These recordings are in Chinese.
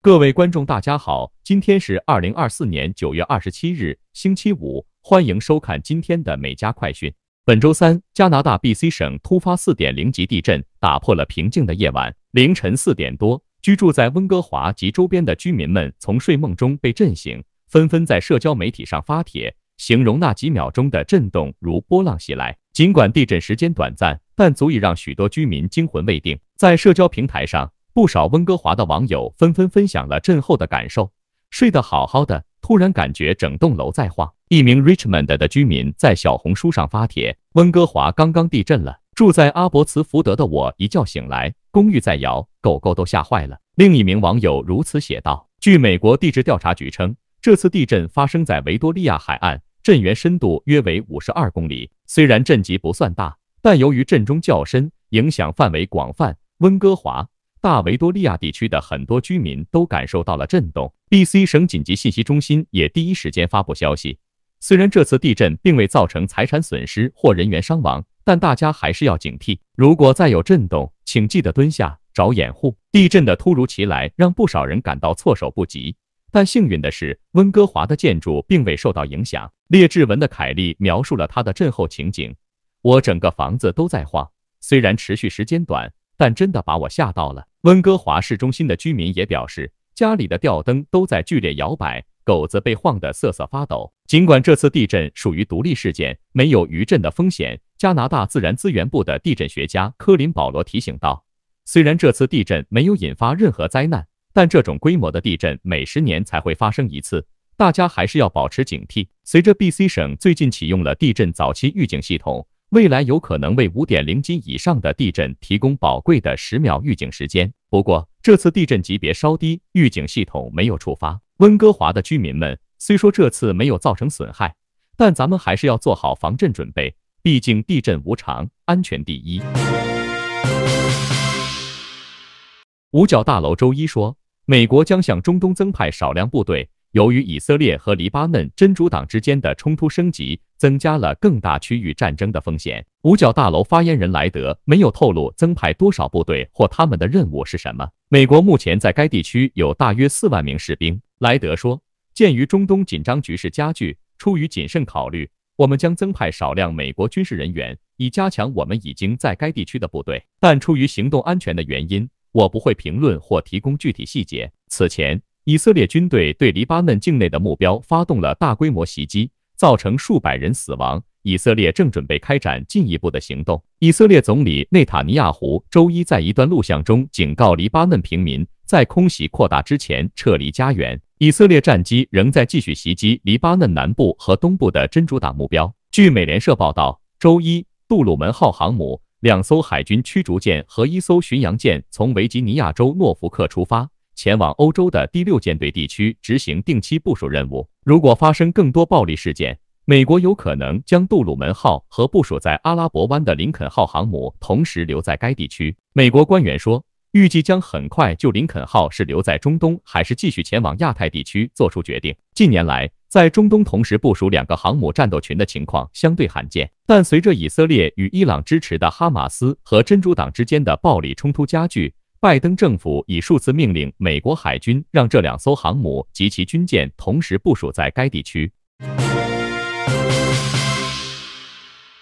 各位观众，大家好，今天是二零二四年九月二十七日，星期五，欢迎收看今天的美加快讯。本周三，加拿大 BC 省突发四点零级地震，打破了平静的夜晚。凌晨四点多，居住在温哥华及周边的居民们从睡梦中被震醒，纷纷在社交媒体上发帖，形容那几秒钟的震动如波浪袭来。尽管地震时间短暂，但足以让许多居民惊魂未定。在社交平台上。不少温哥华的网友纷纷分享了震后的感受，睡得好好的，突然感觉整栋楼在晃。一名 Richmond 的居民在小红书上发帖：“温哥华刚刚地震了，住在阿伯茨福德的我一觉醒来，公寓在摇，狗狗都吓坏了。”另一名网友如此写道。据美国地质调查局称，这次地震发生在维多利亚海岸，震源深度约为五十二公里。虽然震级不算大，但由于震中较深，影响范围广泛，温哥华。大维多利亚地区的很多居民都感受到了震动。BC 省紧急信息中心也第一时间发布消息。虽然这次地震并未造成财产损失或人员伤亡，但大家还是要警惕。如果再有震动，请记得蹲下找掩护。地震的突如其来让不少人感到措手不及，但幸运的是，温哥华的建筑并未受到影响。列治文的凯利描述了他的震后情景：我整个房子都在晃，虽然持续时间短，但真的把我吓到了。温哥华市中心的居民也表示，家里的吊灯都在剧烈摇摆，狗子被晃得瑟瑟发抖。尽管这次地震属于独立事件，没有余震的风险，加拿大自然资源部的地震学家科林·保罗提醒道：“虽然这次地震没有引发任何灾难，但这种规模的地震每十年才会发生一次，大家还是要保持警惕。”随着 BC 省最近启用了地震早期预警系统，未来有可能为5.0级以上的地震提供宝贵的十秒预警时间。不过这次地震级别稍低，预警系统没有触发。温哥华的居民们虽说这次没有造成损害，但咱们还是要做好防震准备，毕竟地震无常，安全第一。五角大楼周一说，美国将向中东增派少量部队。由于以色列和黎巴嫩真主党之间的冲突升级，增加了更大区域战争的风险。五角大楼发言人莱德没有透露增派多少部队或他们的任务是什么。美国目前在该地区有大约四万名士兵。莱德说：“鉴于中东紧张局势加剧，出于谨慎考虑，我们将增派少量美国军事人员，以加强我们已经在该地区的部队。但出于行动安全的原因，我不会评论或提供具体细节。”此前。以色列军队对黎巴嫩境内的目标发动了大规模袭击，造成数百人死亡。以色列正准备开展进一步的行动。以色列总理内塔尼亚胡周一在一段录像中警告黎巴嫩平民，在空袭扩大之前撤离家园。以色列战机仍在继续袭击黎巴嫩南部和东部的真主党目标。据美联社报道，周一，杜鲁门号航母、两艘海军驱逐舰和一艘巡洋舰从维吉尼亚州诺福克出发。前往欧洲的第六舰队地区执行定期部署任务。如果发生更多暴力事件，美国有可能将杜鲁门号和部署在阿拉伯湾的林肯号航母同时留在该地区。美国官员说，预计将很快就林肯号是留在中东还是继续前往亚太地区做出决定。近年来，在中东同时部署两个航母战斗群的情况相对罕见，但随着以色列与伊朗支持的哈马斯和真主党之间的暴力冲突加剧。拜登政府已数次命令美国海军，让这两艘航母及其军舰同时部署在该地区。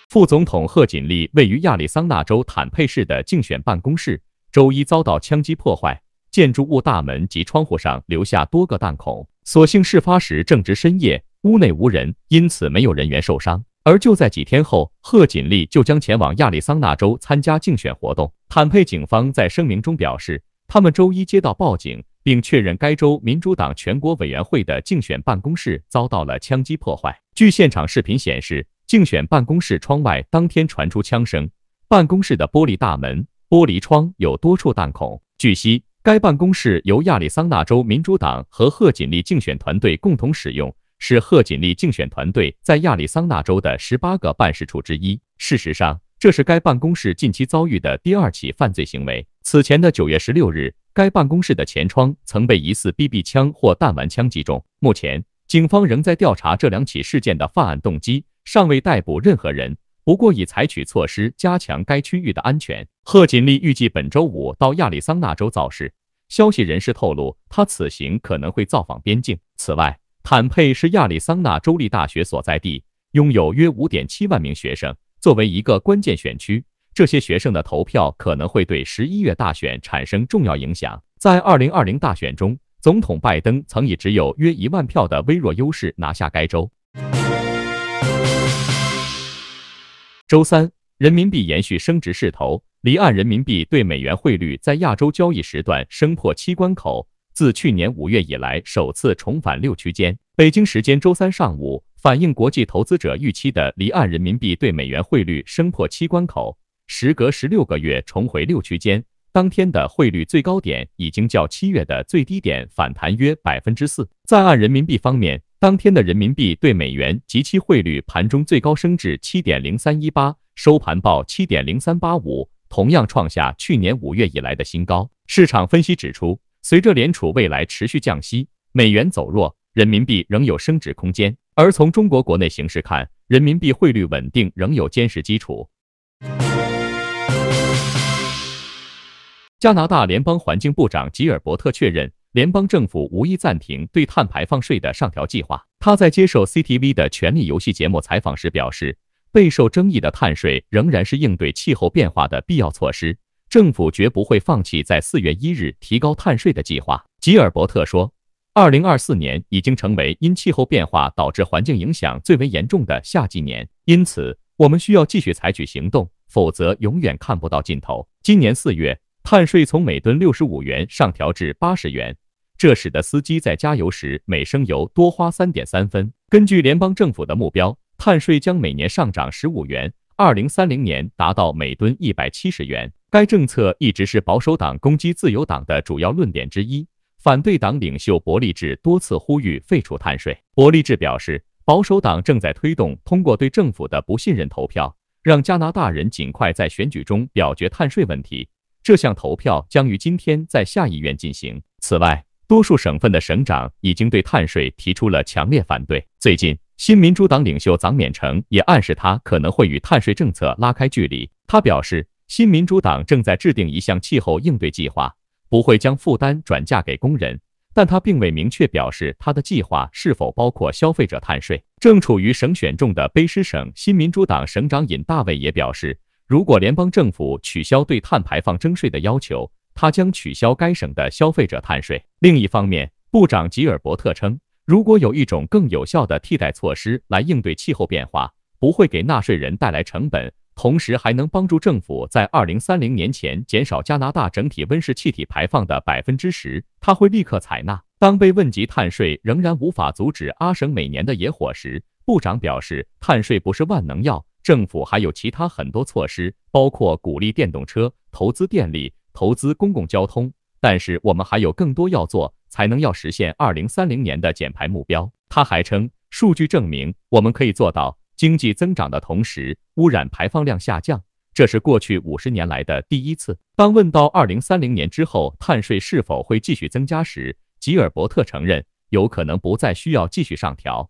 副总统贺锦丽位于亚利桑那州坦佩市的竞选办公室，周一遭到枪击破坏，建筑物大门及窗户上留下多个弹孔。所幸事发时正值深夜，屋内无人，因此没有人员受伤。而就在几天后，贺锦丽就将前往亚利桑那州参加竞选活动。坦佩警方在声明中表示，他们周一接到报警，并确认该州民主党全国委员会的竞选办公室遭到了枪击破坏。据现场视频显示，竞选办公室窗外当天传出枪声，办公室的玻璃大门、玻璃窗有多处弹孔。据悉，该办公室由亚利桑那州民主党和贺锦丽竞选团队共同使用。是贺锦丽竞选团队在亚利桑那州的十八个办事处之一。事实上，这是该办公室近期遭遇的第二起犯罪行为。此前的九月十六日，该办公室的前窗曾被疑似 BB 枪或弹丸枪击中。目前，警方仍在调查这两起事件的犯案动机，尚未逮捕任何人。不过，已采取措施加强该区域的安全。贺锦丽预计本周五到亚利桑那州造势。消息人士透露，他此行可能会造访边境。此外，坦佩是亚利桑那州立大学所在地，拥有约五点七万名学生。作为一个关键选区，这些学生的投票可能会对十一月大选产生重要影响。在二零二零大选中，总统拜登曾以只有约一万票的微弱优势拿下该州。周三，人民币延续升值势头，离岸人民币对美元汇率在亚洲交易时段升破七关口。自去年五月以来首次重返六区间。北京时间周三上午，反映国际投资者预期的离岸人民币对美元汇率升破七关口，时隔十六个月重回六区间。当天的汇率最高点已经较七月的最低点反弹约百分之四。在岸人民币方面，当天的人民币对美元即期汇率盘中最高升至七点零三一八，收盘报七点零三八五，同样创下去年五月以来的新高。市场分析指出。随着联储未来持续降息，美元走弱，人民币仍有升值空间。而从中国国内形势看，人民币汇率稳定仍有坚实基础。加拿大联邦环境部长吉尔伯特确认，联邦政府无意暂停对碳排放税的上调计划。他在接受 CTV 的《权力游戏》节目采访时表示，备受争议的碳税仍然是应对气候变化的必要措施。政府绝不会放弃在四月一日提高碳税的计划，吉尔伯特说。二零二四年已经成为因气候变化导致环境影响最为严重的夏季年，因此我们需要继续采取行动，否则永远看不到尽头。今年四月，碳税从每吨六十五元上调至八十元，这使得司机在加油时每升油多花三点三分。根据联邦政府的目标，碳税将每年上涨十五元，二零三零年达到每吨一百七十元。该政策一直是保守党攻击自由党的主要论点之一。反对党领袖伯利志多次呼吁废除碳税。伯利志表示，保守党正在推动通过对政府的不信任投票，让加拿大人尽快在选举中表决碳税问题。这项投票将于今天在下议院进行。此外，多数省份的省长已经对碳税提出了强烈反对。最近，新民主党领袖臧冕成也暗示他可能会与碳税政策拉开距离。他表示。新民主党正在制定一项气候应对计划，不会将负担转嫁给工人，但他并未明确表示他的计划是否包括消费者碳税。正处于省选中的卑诗省新民主党省长尹大卫也表示，如果联邦政府取消对碳排放征税的要求，他将取消该省的消费者碳税。另一方面，部长吉尔伯特称，如果有一种更有效的替代措施来应对气候变化，不会给纳税人带来成本。同时，还能帮助政府在二零三零年前减少加拿大整体温室气体排放的百分之十。他会立刻采纳。当被问及碳税仍然无法阻止阿省每年的野火时，部长表示，碳税不是万能药，政府还有其他很多措施，包括鼓励电动车、投资电力、投资公共交通。但是，我们还有更多要做，才能要实现二零三零年的减排目标。他还称，数据证明我们可以做到。经济增长的同时，污染排放量下降，这是过去五十年来的第一次。当问到二零三零年之后碳税是否会继续增加时，吉尔伯特承认有可能不再需要继续上调。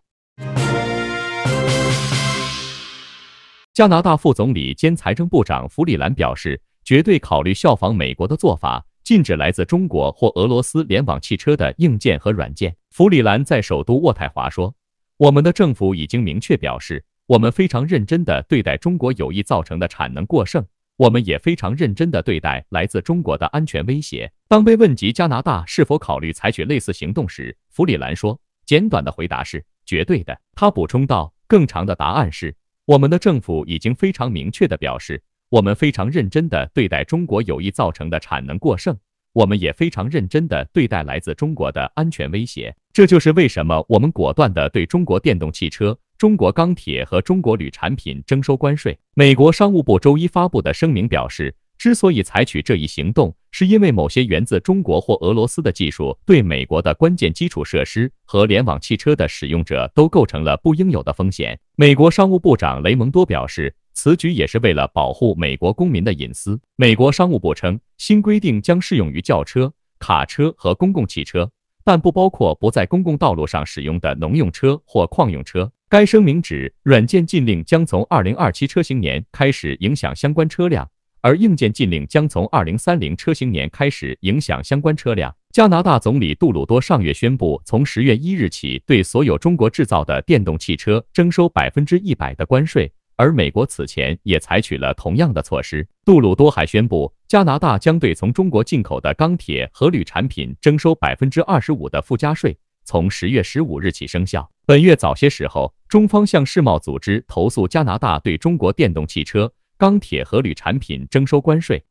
加拿大副总理兼财政部长弗里兰表示，绝对考虑效仿美国的做法，禁止来自中国或俄罗斯联网汽车的硬件和软件。弗里兰在首都渥太华说：“我们的政府已经明确表示。”我们非常认真地对待中国有意造成的产能过剩，我们也非常认真地对待来自中国的安全威胁。当被问及加拿大是否考虑采取类似行动时，弗里兰说：“简短的回答是绝对的。”他补充道：“更长的答案是，我们的政府已经非常明确地表示，我们非常认真地对待中国有意造成的产能过剩，我们也非常认真地对待来自中国的安全威胁。这就是为什么我们果断地对中国电动汽车。”中国钢铁和中国铝产品征收关税。美国商务部周一发布的声明表示，之所以采取这一行动，是因为某些源自中国或俄罗斯的技术对美国的关键基础设施和联网汽车的使用者都构成了不应有的风险。美国商务部长雷蒙多表示，此举也是为了保护美国公民的隐私。美国商务部称，新规定将适用于轿车、卡车和公共汽车，但不包括不在公共道路上使用的农用车或矿用车。该声明指，软件禁令将从2027车型年开始影响相关车辆，而硬件禁令将从2030车型年开始影响相关车辆。加拿大总理杜鲁多上月宣布，从10月1日起对所有中国制造的电动汽车征收百分之一百的关税，而美国此前也采取了同样的措施。杜鲁多还宣布，加拿大将对从中国进口的钢铁和铝产品征收百分之二十五的附加税。从十月十五日起生效。本月早些时候，中方向世贸组织投诉加拿大对中国电动汽车、钢铁和铝产品征收关税。